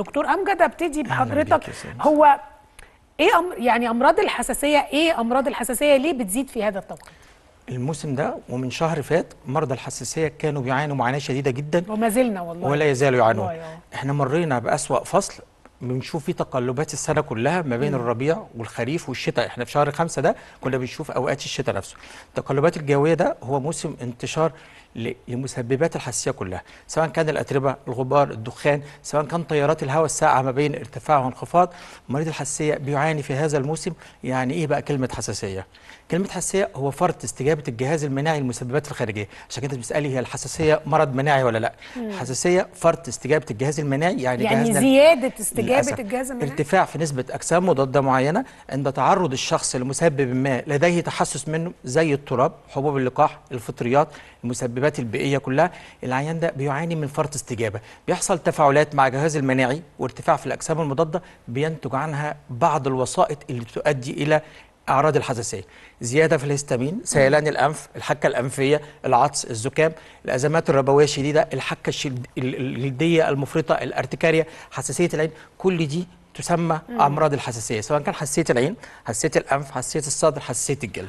دكتور امجد ابتدي بحضرتك هو ايه أم يعني امراض الحساسيه ايه امراض الحساسيه ليه بتزيد في هذا التوقيت الموسم ده ومن شهر فات مرضى الحساسيه كانوا بيعانوا معاناه شديده جدا وما زلنا والله ولا يزالوا يعانون احنا مرينا باسوا فصل بنشوف في تقلبات السنه كلها ما بين الربيع والخريف والشتاء احنا في شهر خمسة ده كنا بنشوف اوقات الشتاء نفسه التقلبات الجويه ده هو موسم انتشار لمسببات الحساسيه كلها سواء كان الاتربه الغبار الدخان سواء كان تيارات الهواء الساقعه ما بين ارتفاع وانخفاض مريض الحساسيه بيعاني في هذا الموسم يعني ايه بقى كلمه حساسيه كلمه حساسيه هو فرط استجابه الجهاز المناعي للمسببات الخارجيه عشان كده بتسالي هي الحساسيه مرض مناعي ولا لا الحساسيه فرط استجابه الجهاز المناعي يعني يعني زياده استجابه للأسف ارتفاع في نسبة أجسام مضادة معينة عند تعرض الشخص لمسبب ما لديه تحسس منه زي التراب حبوب اللقاح الفطريات المسببات البيئية كلها العيان ده بيعاني من فرط استجابة بيحصل تفاعلات مع الجهاز المناعي وارتفاع في الأجسام المضادة بينتج عنها بعض الوسائط اللي تؤدي إلى أعراض الحساسية زيادة في الهستامين سيلان الأنف الحكة الأنفية العطس الزكام الأزمات الربوية الشديدة الحكة الجلدية المفرطة الارتكاريا حساسية العين كل دي تسمى أمراض الحساسية سواء كان حساسية العين حساسية الأنف حساسية الصدر حساسية الجلد